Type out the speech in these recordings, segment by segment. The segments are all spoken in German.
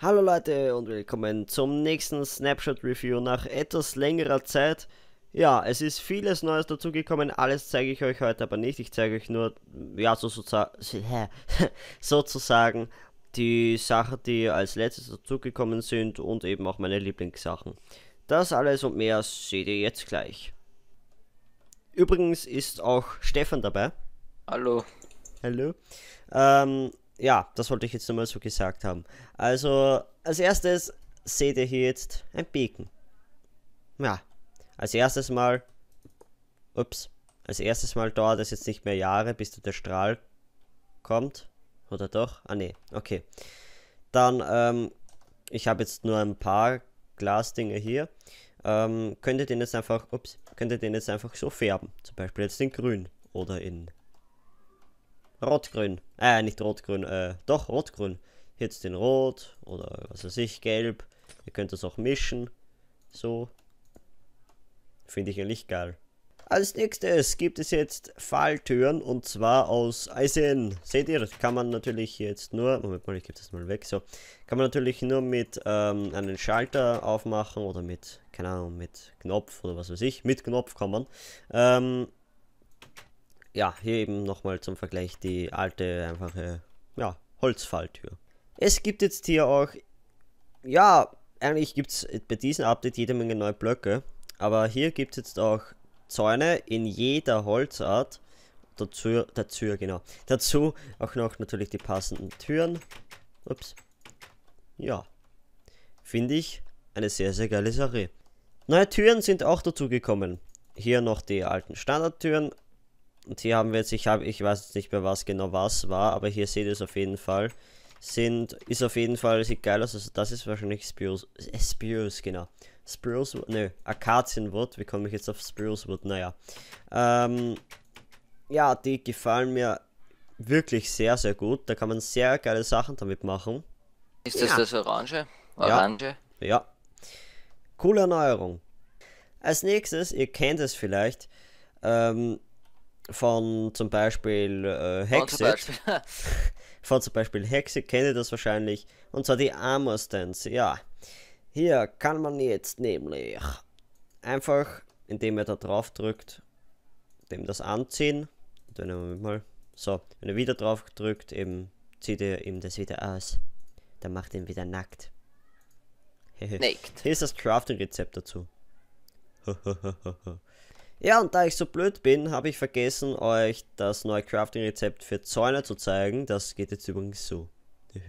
Hallo Leute und willkommen zum nächsten Snapshot Review nach etwas längerer Zeit. Ja, es ist vieles Neues dazugekommen, alles zeige ich euch heute aber nicht. Ich zeige euch nur, ja, so, so, sozusagen die Sachen, die als letztes dazugekommen sind und eben auch meine Lieblingssachen. Das alles und mehr seht ihr jetzt gleich. Übrigens ist auch Stefan dabei. Hallo. Hallo. Ähm, ja, das wollte ich jetzt nochmal so gesagt haben. Also, als erstes seht ihr hier jetzt ein Beacon. Ja, als erstes mal, ups, als erstes mal dauert es jetzt nicht mehr Jahre, bis der Strahl kommt. Oder doch? Ah, ne, okay. Dann, ähm, ich habe jetzt nur ein paar Glasdinge hier. Ähm, könnt ihr den jetzt einfach, ups, könnt ihr den jetzt einfach so färben. Zum Beispiel jetzt in grün oder in Rot-Grün. Äh, nicht Rot-Grün, äh, doch Rot-Grün. Jetzt den Rot oder was weiß ich, Gelb. Ihr könnt das auch mischen. So. Finde ich eigentlich geil. Als nächstes gibt es jetzt Falltüren und zwar aus Eisen. Seht ihr, das kann man natürlich jetzt nur, Moment mal, ich gebe das mal weg, so, kann man natürlich nur mit ähm, einem Schalter aufmachen oder mit, keine Ahnung, mit Knopf oder was weiß ich, mit Knopf kann man. Ähm, ja, hier eben nochmal zum Vergleich die alte, einfache, ja, Holzfalltür. Es gibt jetzt hier auch, ja, eigentlich gibt es bei diesem Update jede Menge neue Blöcke, aber hier gibt es jetzt auch Zäune in jeder Holzart. Dazu, dazu, genau. Dazu auch noch natürlich die passenden Türen. Ups. Ja. Finde ich eine sehr, sehr geile Sache. Neue Türen sind auch dazu gekommen. Hier noch die alten Standardtüren, und hier haben wir jetzt, ich habe, ich weiß jetzt nicht mehr, was genau was war, aber hier seht ihr es auf jeden Fall. Sind, ist auf jeden Fall, sieht geil aus, also das ist wahrscheinlich Spears, äh, genau. Spears, ne, Akazienwood, wie komme ich jetzt auf Spearswood, naja. Ähm, ja, die gefallen mir wirklich sehr, sehr gut, da kann man sehr geile Sachen damit machen. Ist das ja. das Orange? Orange? Ja. ja. Coole Erneuerung. Als nächstes, ihr kennt es vielleicht, ähm, von zum Beispiel äh, Hexit. Von zum Beispiel. Hexe kenne das wahrscheinlich. Und zwar die Armor Stance. Ja, hier kann man jetzt nämlich einfach, indem er da drauf drückt, dem das anziehen. Dann nehmen wir mal. So, wenn er wieder drauf drückt, eben zieht er ihm das wieder aus. Dann macht ihn wieder nackt. Nackt. Hier ist das Crafting-Rezept dazu. Ja, und da ich so blöd bin, habe ich vergessen, euch das neue Crafting-Rezept für Zäune zu zeigen. Das geht jetzt übrigens so.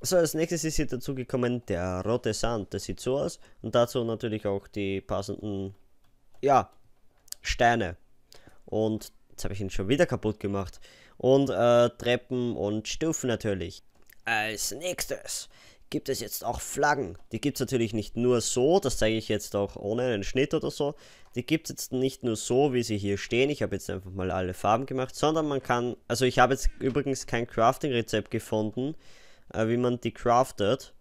so, als nächstes ist hier dazugekommen der rote Sand. Das sieht so aus. Und dazu natürlich auch die passenden, ja, Steine. Und jetzt habe ich ihn schon wieder kaputt gemacht. Und äh, Treppen und Stufen natürlich. Als nächstes gibt es jetzt auch Flaggen. Die gibt es natürlich nicht nur so, das zeige ich jetzt auch ohne einen Schnitt oder so. Die gibt es jetzt nicht nur so, wie sie hier stehen. Ich habe jetzt einfach mal alle Farben gemacht, sondern man kann, also ich habe jetzt übrigens kein Crafting-Rezept gefunden, äh, wie man die craftet.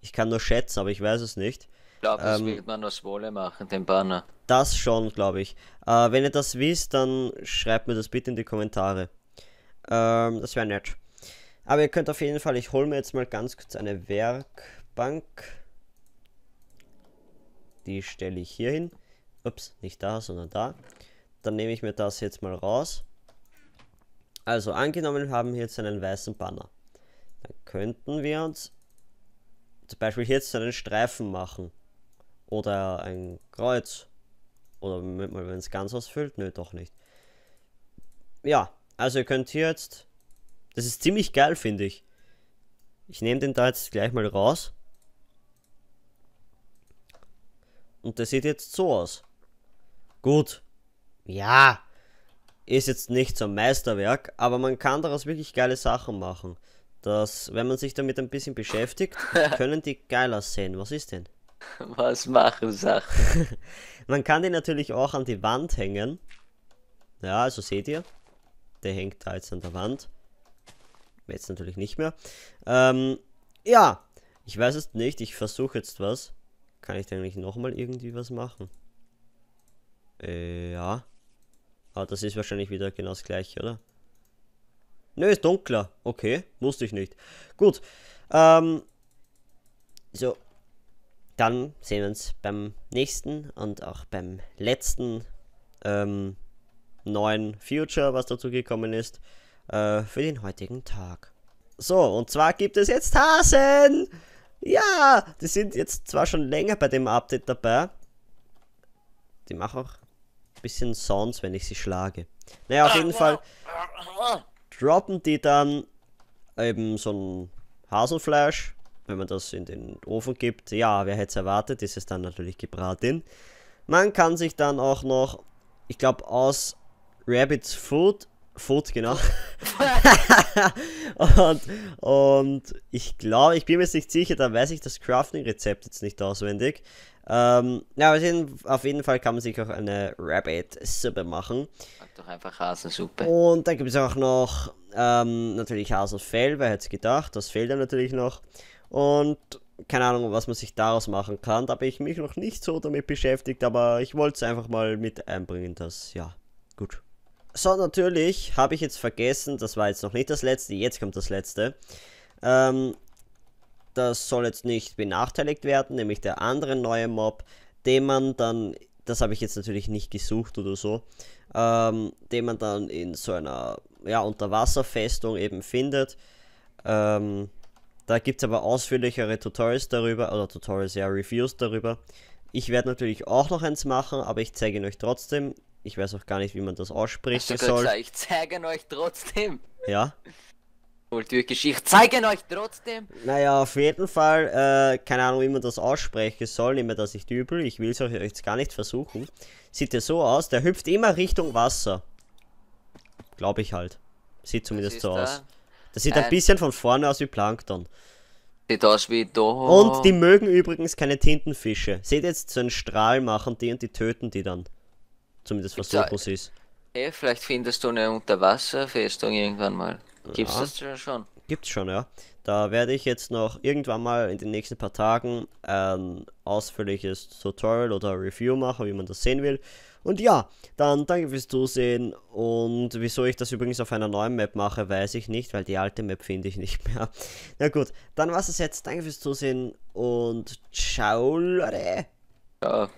Ich kann nur schätzen, aber ich weiß es nicht. Ich glaube, das ähm, wird man aus Wolle machen, den Banner. Das schon, glaube ich. Äh, wenn ihr das wisst, dann schreibt mir das bitte in die Kommentare. Ähm, das wäre nett. Aber ihr könnt auf jeden Fall, ich hole mir jetzt mal ganz kurz eine Werkbank. Die stelle ich hier hin. Ups, nicht da, sondern da. Dann nehme ich mir das jetzt mal raus. Also angenommen, wir haben jetzt einen weißen Banner. Dann könnten wir uns zum Beispiel hier jetzt einen Streifen machen. Oder ein Kreuz. Oder wenn es ganz ausfüllt. Nö, doch nicht. Ja, also ihr könnt hier jetzt das ist ziemlich geil, finde ich. Ich nehme den da jetzt gleich mal raus. Und der sieht jetzt so aus. Gut. Ja. Ist jetzt nicht so ein Meisterwerk, aber man kann daraus wirklich geile Sachen machen. Dass, wenn man sich damit ein bisschen beschäftigt, können die geiler sehen. Was ist denn? Was machen Sachen? man kann die natürlich auch an die Wand hängen. Ja, also seht ihr. Der hängt da jetzt an der Wand. Jetzt natürlich nicht mehr. Ähm, ja, ich weiß es nicht. Ich versuche jetzt was. Kann ich denn nicht nochmal irgendwie was machen? Äh, ja. Aber ah, das ist wahrscheinlich wieder genau das gleiche, oder? Nö, ist dunkler. Okay, wusste ich nicht. Gut. Ähm, so. Dann sehen wir uns beim nächsten und auch beim letzten ähm, neuen Future, was dazu gekommen ist äh, für den heutigen Tag. So, und zwar gibt es jetzt Hasen! Ja, die sind jetzt zwar schon länger bei dem Update dabei. Die machen auch ein bisschen Sounds, wenn ich sie schlage. Naja, auf jeden Fall droppen die dann eben so ein Haselfleisch, wenn man das in den Ofen gibt. Ja, wer hätte es erwartet, ist es dann natürlich gebraten. Man kann sich dann auch noch, ich glaube, aus Rabbit's Food Foot, genau. und, und, ich glaube, ich bin mir jetzt nicht sicher, da weiß ich das Crafting-Rezept jetzt nicht auswendig. Ähm, ja, auf jeden Fall kann man sich auch eine Rabbit-Suppe machen. Mach doch einfach Hasensuppe. Und dann gibt es auch noch ähm, natürlich Hasenfell, wer hätte es gedacht, das fehlt dann natürlich noch. Und keine Ahnung, was man sich daraus machen kann, da habe ich mich noch nicht so damit beschäftigt, aber ich wollte es einfach mal mit einbringen, dass ja, gut. So, natürlich habe ich jetzt vergessen, das war jetzt noch nicht das letzte, jetzt kommt das letzte. Ähm, das soll jetzt nicht benachteiligt werden, nämlich der andere neue Mob, den man dann, das habe ich jetzt natürlich nicht gesucht oder so, ähm, den man dann in so einer ja, Unterwasserfestung eben findet. Ähm, da gibt es aber ausführlichere Tutorials darüber, oder Tutorials, ja, Reviews darüber. Ich werde natürlich auch noch eins machen, aber ich zeige ihn euch trotzdem ich weiß auch gar nicht, wie man das aussprechen Hast soll. Gesagt, ich zeige euch trotzdem. Ja. Türkisch, ich zeige euch trotzdem. Naja, auf jeden Fall, äh, keine Ahnung, wie man das aussprechen soll. Nehme das nicht übel. Ich will es euch jetzt gar nicht versuchen. Sieht ja so aus, der hüpft immer Richtung Wasser. Glaube ich halt. Sieht zumindest so aus. Das sieht ein, ein bisschen von vorne aus wie Plankton. Sieht aus wie Doho. Und die mögen übrigens keine Tintenfische. Seht jetzt so einen Strahl machen die und die töten die dann. Zumindest was Gibt's du so siehst. Ey, eh, vielleicht findest du eine Unterwasserfestung irgendwann mal. Gibt's ja. das schon? Gibt's schon, ja. Da werde ich jetzt noch irgendwann mal in den nächsten paar Tagen ein ausführliches Tutorial oder Review machen, wie man das sehen will. Und ja, dann danke fürs Zusehen. Und wieso ich das übrigens auf einer neuen Map mache, weiß ich nicht, weil die alte Map finde ich nicht mehr. Na gut, dann war es jetzt. Danke fürs Zusehen und ciao, Leute. Ja.